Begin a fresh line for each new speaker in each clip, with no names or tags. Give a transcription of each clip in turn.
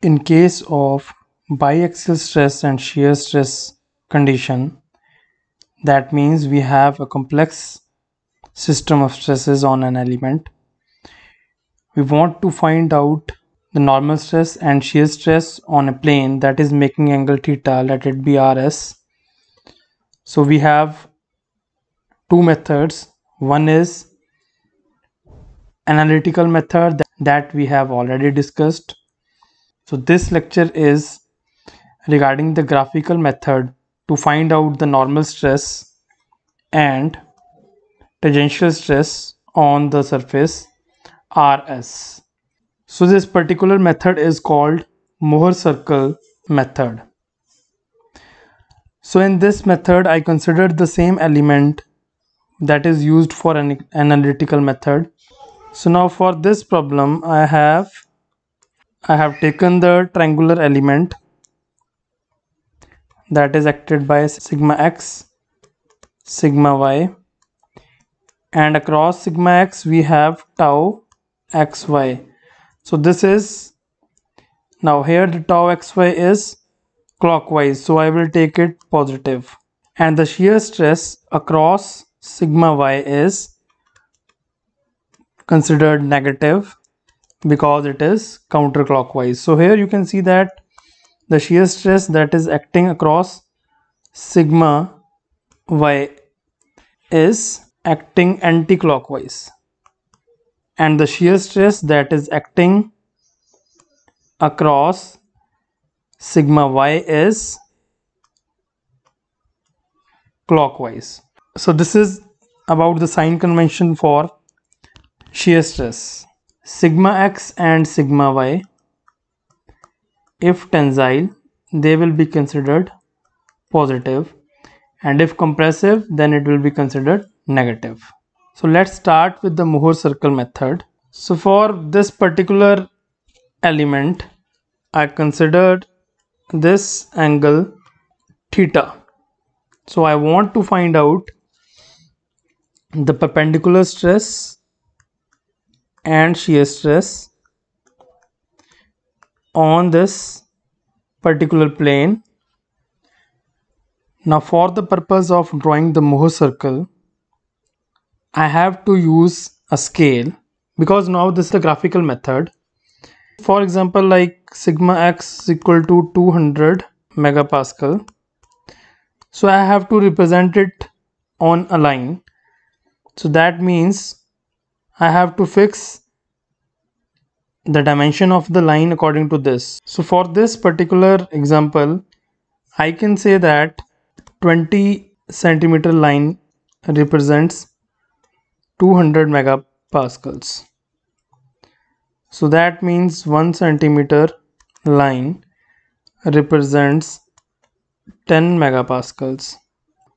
in case of biaxial stress and shear stress condition that means we have a complex system of stresses on an element we want to find out the normal stress and shear stress on a plane that is making angle theta let it be rs so we have two methods one is analytical method that we have already discussed so this lecture is regarding the graphical method to find out the normal stress and tangential stress on the surface RS. So this particular method is called Mohr circle method. So in this method I considered the same element that is used for an analytical method. So now for this problem I have I have taken the triangular element that is acted by sigma x, sigma y and across sigma x we have tau xy. So this is now here the tau xy is clockwise so I will take it positive and the shear stress across sigma y is considered negative because it is counterclockwise. So here you can see that the shear stress that is acting across sigma y is acting anti-clockwise and the shear stress that is acting across sigma y is clockwise. So this is about the sign convention for shear stress sigma x and sigma y if tensile they will be considered positive and if compressive then it will be considered negative so let's start with the Mohr circle method so for this particular element I considered this angle theta so I want to find out the perpendicular stress and shear stress on this particular plane. Now for the purpose of drawing the Mohr circle, I have to use a scale because now this is a graphical method. For example, like sigma x is equal to 200 megapascal. So I have to represent it on a line. So that means I have to fix the dimension of the line according to this. So for this particular example, I can say that 20 centimeter line represents 200 megapascals. So that means 1 centimeter line represents 10 megapascals.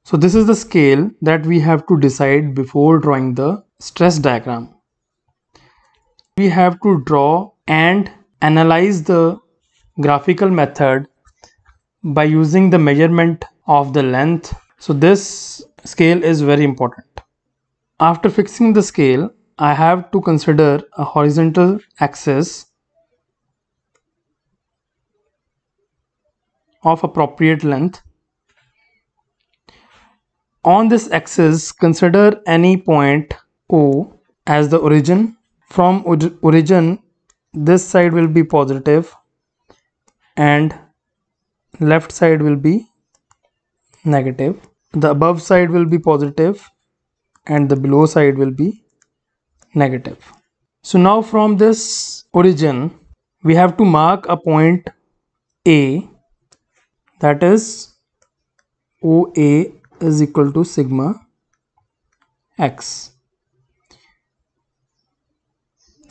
So this is the scale that we have to decide before drawing the stress diagram we have to draw and analyze the graphical method by using the measurement of the length so this scale is very important after fixing the scale I have to consider a horizontal axis of appropriate length on this axis consider any point O as the origin. From origin, this side will be positive and left side will be negative. The above side will be positive and the below side will be negative. So now from this origin, we have to mark a point A that is OA is equal to sigma x.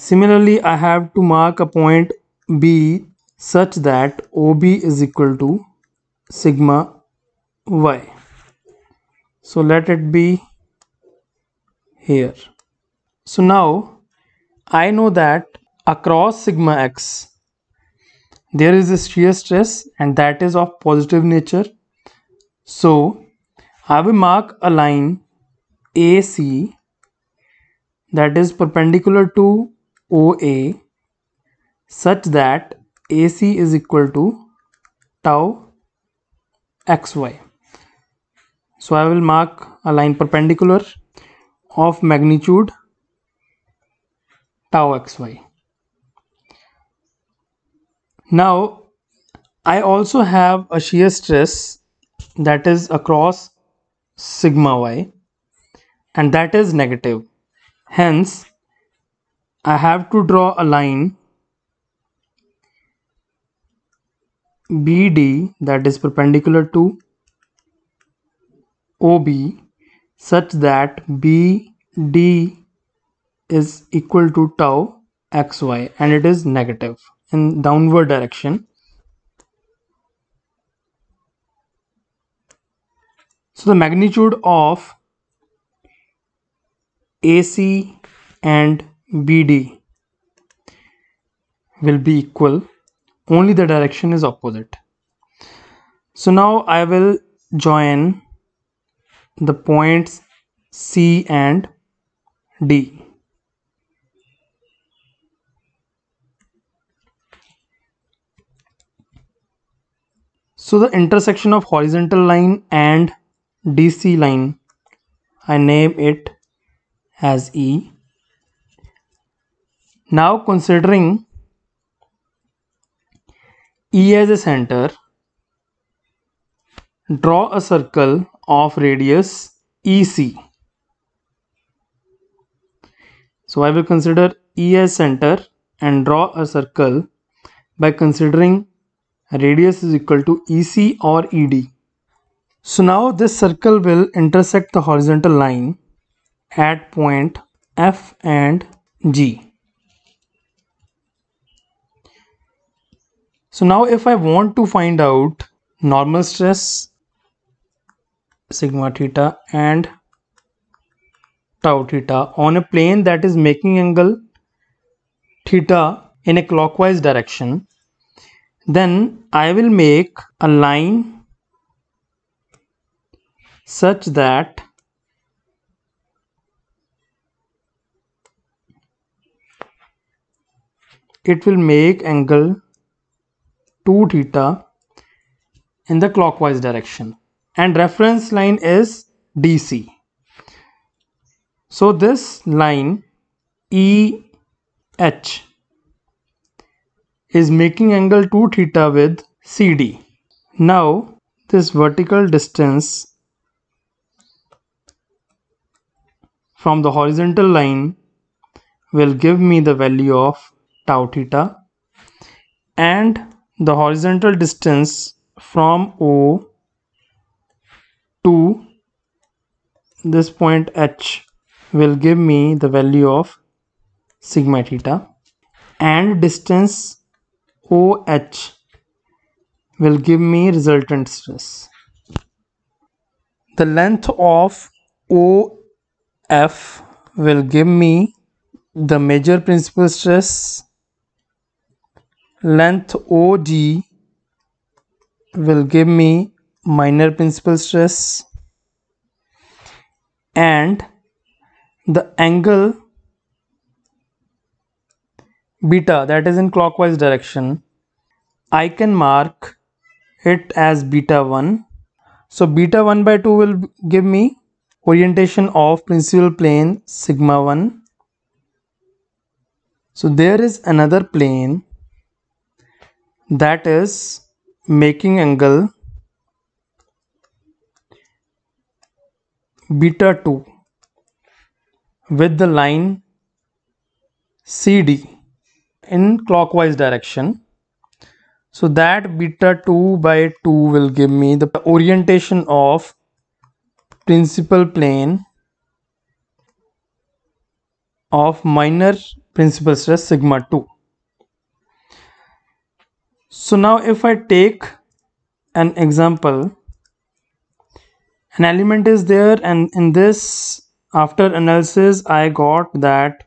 Similarly, I have to mark a point B such that OB is equal to sigma y. So let it be here. So now I know that across sigma x there is a shear stress and that is of positive nature. So I will mark a line AC that is perpendicular to OA such that AC is equal to tau xy. So I will mark a line perpendicular of magnitude tau xy. Now I also have a shear stress that is across sigma y and that is negative. Hence I have to draw a line BD that is perpendicular to OB such that BD is equal to tau xy and it is negative in downward direction. So the magnitude of AC and BD will be equal only the direction is opposite so now I will join the points C and D so the intersection of horizontal line and DC line I name it as E now considering E as a center, draw a circle of radius EC. So I will consider E as center and draw a circle by considering radius is equal to EC or ED. So now this circle will intersect the horizontal line at point F and G. So now if I want to find out normal stress, sigma theta and tau theta on a plane that is making angle theta in a clockwise direction, then I will make a line such that it will make angle 2 theta in the clockwise direction and reference line is DC. So this line EH is making angle 2 theta with CD. Now this vertical distance from the horizontal line will give me the value of tau theta and the horizontal distance from O to this point H will give me the value of sigma theta and distance OH will give me resultant stress. The length of OF will give me the major principal stress length OD will give me minor principal stress and the angle beta that is in clockwise direction I can mark it as beta 1 so beta 1 by 2 will give me orientation of principal plane sigma 1 so there is another plane that is making angle beta 2 with the line CD in clockwise direction. So that beta 2 by 2 will give me the orientation of principal plane of minor principal stress sigma 2 so now if i take an example an element is there and in this after analysis i got that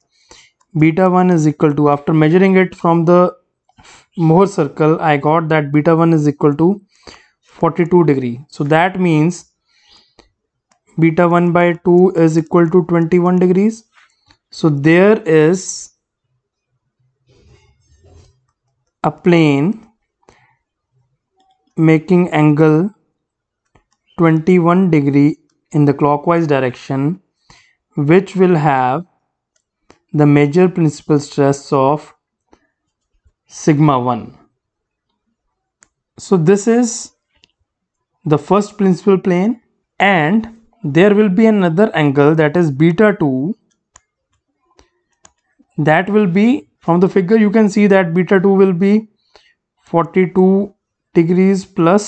beta 1 is equal to after measuring it from the Mohr circle i got that beta 1 is equal to 42 degree so that means beta 1 by 2 is equal to 21 degrees so there is a plane making angle 21 degree in the clockwise direction which will have the major principal stress of sigma 1. So this is the first principal plane and there will be another angle that is beta 2 that will be from the figure you can see that beta 2 will be 42 degrees plus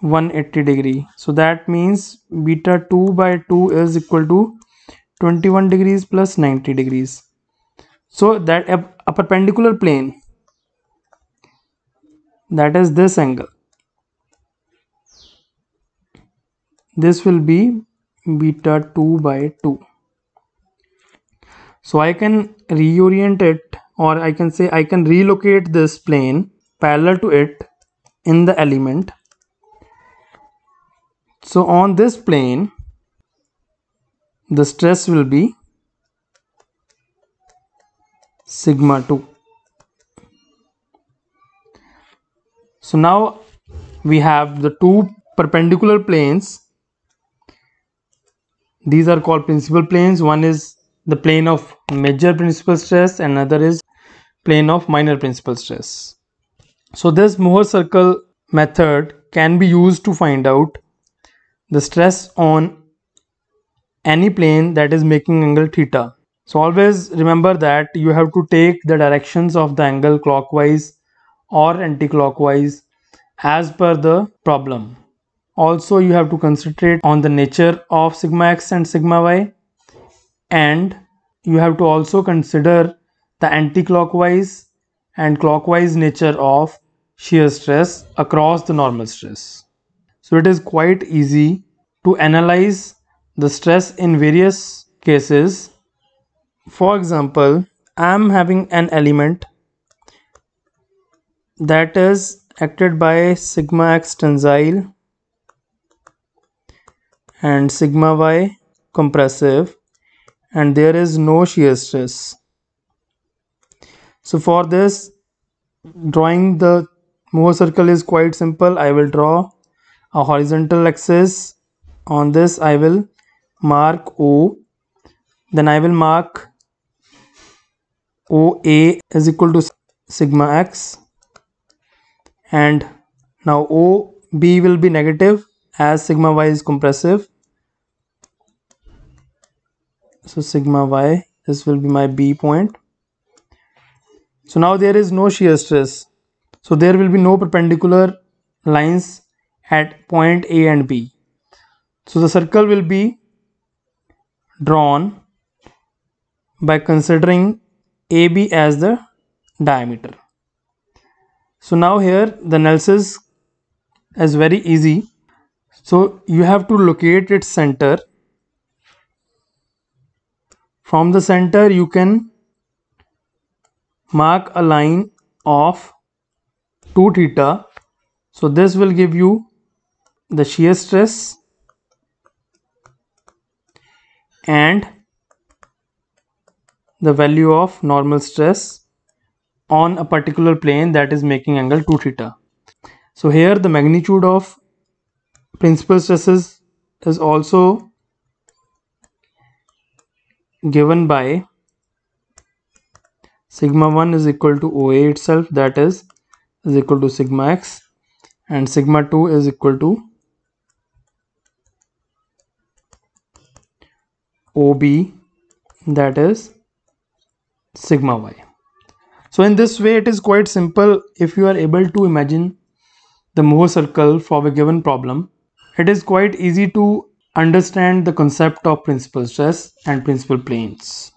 180 degree so that means beta 2 by 2 is equal to 21 degrees plus 90 degrees so that a, perpendicular plane that is this angle this will be beta 2 by 2 so i can reorient it or i can say i can relocate this plane parallel to it in the element so on this plane the stress will be sigma 2 so now we have the two perpendicular planes these are called principal planes one is the plane of major principal stress another is plane of minor principal stress so this Mohr circle method can be used to find out the stress on any plane that is making angle theta. So always remember that you have to take the directions of the angle clockwise or anti-clockwise as per the problem. Also you have to concentrate on the nature of sigma x and sigma y and you have to also consider the anti-clockwise and clockwise nature of shear stress across the normal stress. So it is quite easy to analyze the stress in various cases. For example, I am having an element that is acted by sigma x tensile and sigma y compressive and there is no shear stress. So for this drawing the Mohr circle is quite simple. I will draw a horizontal axis. On this I will mark O. Then I will mark OA is equal to sigma x and now OB will be negative as sigma y is compressive. So sigma y this will be my B point. So now there is no shear stress so there will be no perpendicular lines at point A and B. So the circle will be drawn by considering AB as the diameter. So now here the analysis is very easy. So you have to locate its center. From the center you can mark a line of 2 theta so this will give you the shear stress and the value of normal stress on a particular plane that is making angle 2 theta. So here the magnitude of principal stresses is also given by sigma 1 is equal to OA itself that is is equal to sigma x and sigma 2 is equal to OB that is sigma y. So in this way it is quite simple if you are able to imagine the Mohr circle for a given problem. It is quite easy to understand the concept of principal stress and principal planes.